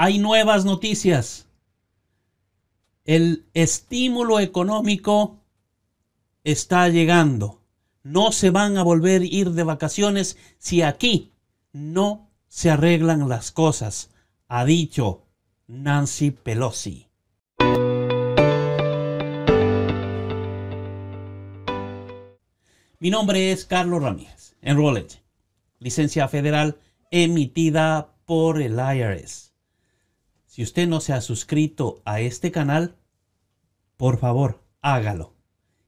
hay nuevas noticias. El estímulo económico está llegando. No se van a volver a ir de vacaciones si aquí no se arreglan las cosas, ha dicho Nancy Pelosi. Mi nombre es Carlos Ramírez, enrolled, licencia federal emitida por el IRS. Si usted no se ha suscrito a este canal, por favor, hágalo.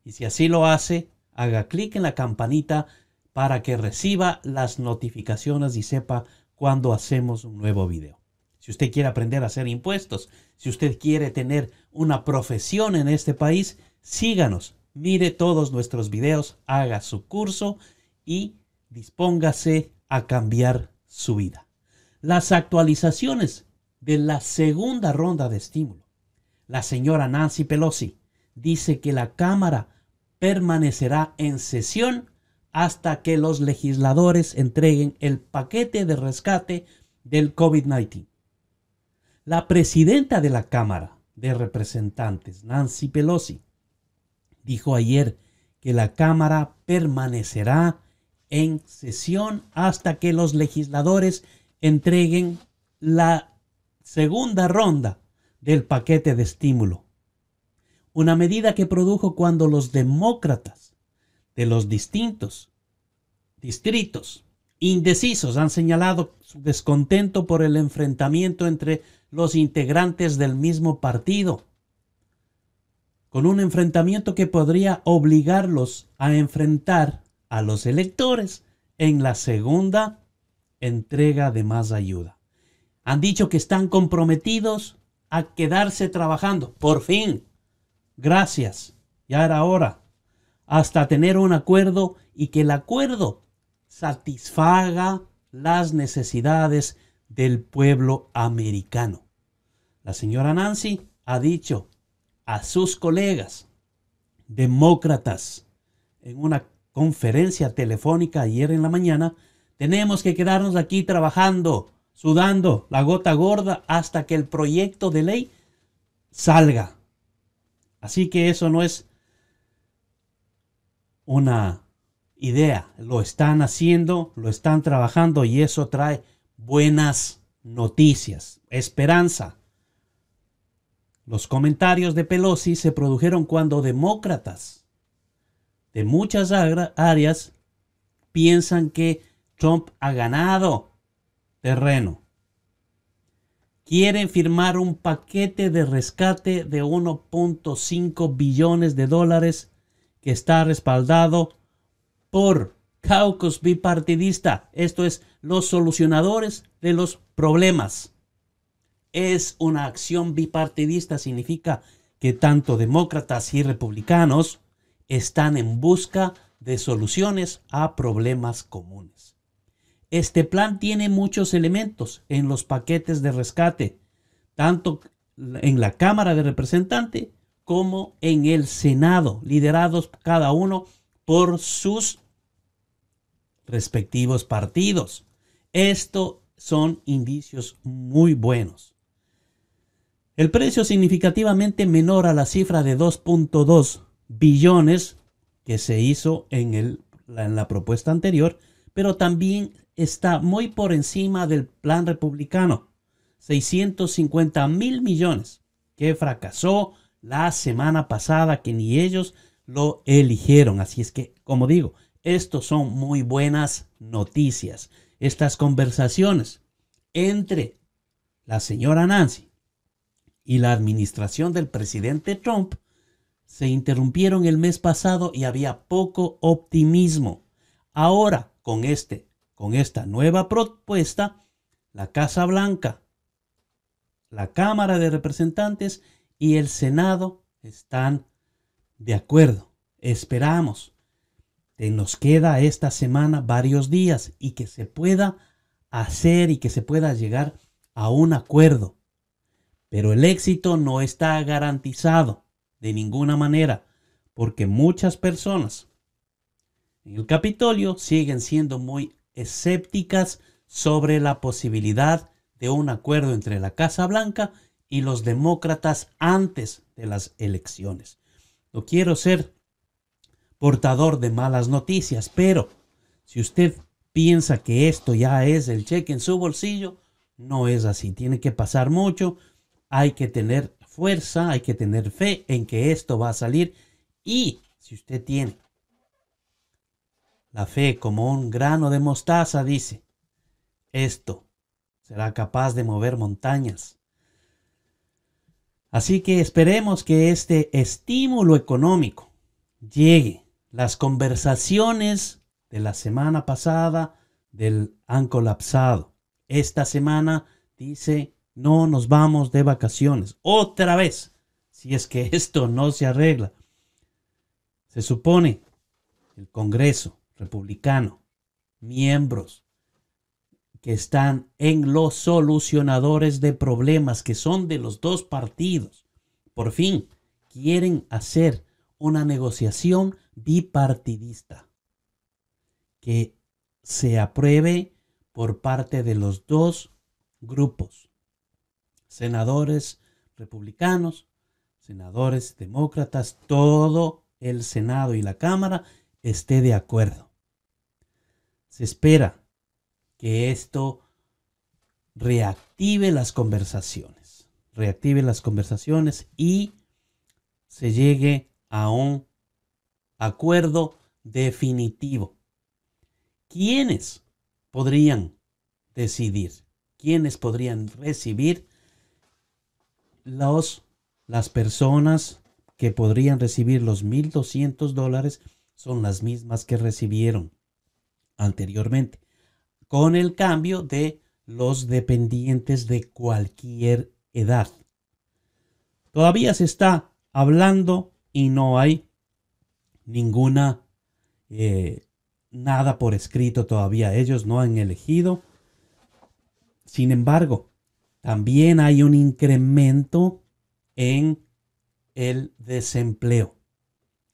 Y si así lo hace, haga clic en la campanita para que reciba las notificaciones y sepa cuando hacemos un nuevo video. Si usted quiere aprender a hacer impuestos, si usted quiere tener una profesión en este país, síganos, mire todos nuestros videos, haga su curso y dispóngase a cambiar su vida. Las actualizaciones de la segunda ronda de estímulo. La señora Nancy Pelosi dice que la Cámara permanecerá en sesión hasta que los legisladores entreguen el paquete de rescate del COVID-19. La presidenta de la Cámara de Representantes, Nancy Pelosi, dijo ayer que la Cámara permanecerá en sesión hasta que los legisladores entreguen la, segunda ronda del paquete de estímulo. Una medida que produjo cuando los demócratas de los distintos distritos indecisos han señalado su descontento por el enfrentamiento entre los integrantes del mismo partido, con un enfrentamiento que podría obligarlos a enfrentar a los electores en la segunda entrega de más ayuda han dicho que están comprometidos a quedarse trabajando. Por fin. Gracias. Ya era hora. Hasta tener un acuerdo y que el acuerdo satisfaga las necesidades del pueblo americano. La señora Nancy ha dicho a sus colegas demócratas en una conferencia telefónica ayer en la mañana, tenemos que quedarnos aquí trabajando sudando la gota gorda hasta que el proyecto de ley salga. Así que eso no es una idea. Lo están haciendo, lo están trabajando y eso trae buenas noticias, esperanza. Los comentarios de Pelosi se produjeron cuando demócratas de muchas áreas piensan que Trump ha ganado terreno. Quieren firmar un paquete de rescate de 1.5 billones de dólares que está respaldado por caucus bipartidista. Esto es los solucionadores de los problemas. Es una acción bipartidista, significa que tanto demócratas y republicanos están en busca de soluciones a problemas comunes. Este plan tiene muchos elementos en los paquetes de rescate, tanto en la Cámara de Representantes como en el Senado, liderados cada uno por sus respectivos partidos. Estos son indicios muy buenos. El precio significativamente menor a la cifra de 2.2 billones que se hizo en, el, en, la propuesta anterior, pero también está muy por encima del plan republicano, 650 mil millones, que fracasó la semana pasada, que ni ellos lo eligieron. Así es que, como digo, estos son muy buenas noticias. Estas conversaciones entre la señora Nancy y la administración del presidente Trump se interrumpieron el mes pasado y había poco optimismo. Ahora, con este con esta nueva propuesta la Casa Blanca, la Cámara de Representantes y el Senado están de acuerdo. Esperamos. que Nos queda esta semana varios días y que se pueda hacer y que se pueda llegar a un acuerdo. Pero el éxito no está garantizado de ninguna manera porque muchas personas en el Capitolio siguen siendo muy escépticas sobre la posibilidad de un acuerdo entre la Casa Blanca y los demócratas antes de las elecciones. No quiero ser portador de malas noticias, pero si usted piensa que esto ya es el cheque en su bolsillo, no es así. Tiene que pasar mucho, hay que tener fuerza, hay que tener fe en que esto va a salir y si usted tiene la fe como un grano de mostaza, dice. Esto será capaz de mover montañas. Así que esperemos que este estímulo económico llegue. Las conversaciones de la semana pasada del han colapsado. Esta semana dice, no nos vamos de vacaciones. Otra vez, si es que esto no se arregla. Se supone el Congreso republicano, miembros que están en los solucionadores de problemas que son de los dos partidos. Por fin, quieren hacer una negociación bipartidista que se apruebe por parte de los dos grupos, senadores republicanos, senadores demócratas, todo el Senado y la Cámara esté de acuerdo. Se espera que esto reactive las conversaciones, reactive las conversaciones y se llegue a un acuerdo definitivo. ¿Quiénes podrían decidir? ¿Quiénes podrían recibir los, las personas que podrían recibir los 1.200 dólares? Son las mismas que recibieron anteriormente, con el cambio de los dependientes de cualquier edad. Todavía se está hablando y no hay ninguna, eh, nada por escrito todavía. Ellos no han elegido. Sin embargo, también hay un incremento en el desempleo.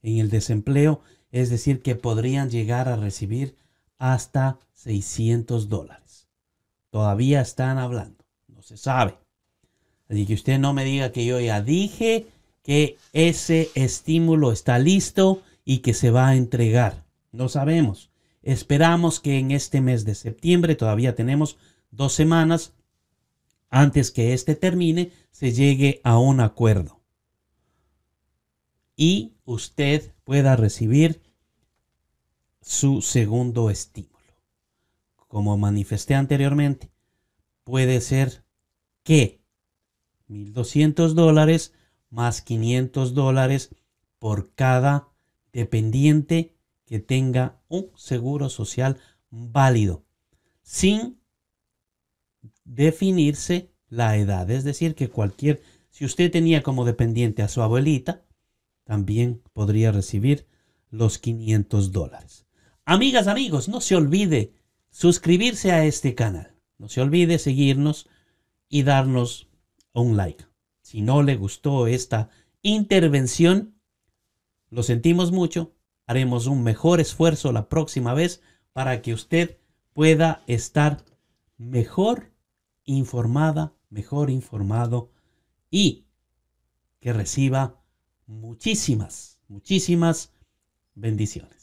En el desempleo, es decir, que podrían llegar a recibir hasta 600 dólares. Todavía están hablando, no se sabe. Así que usted no me diga que yo ya dije que ese estímulo está listo y que se va a entregar. No sabemos. Esperamos que en este mes de septiembre, todavía tenemos dos semanas, antes que este termine, se llegue a un acuerdo. Y usted pueda recibir su segundo estímulo. Como manifesté anteriormente, puede ser que 1.200 dólares más 500 dólares por cada dependiente que tenga un seguro social válido, sin definirse la edad. Es decir, que cualquier, si usted tenía como dependiente a su abuelita, también podría recibir los 500 dólares. Amigas, amigos, no se olvide suscribirse a este canal. No se olvide seguirnos y darnos un like. Si no le gustó esta intervención, lo sentimos mucho. Haremos un mejor esfuerzo la próxima vez para que usted pueda estar mejor informada, mejor informado y que reciba muchísimas, muchísimas bendiciones.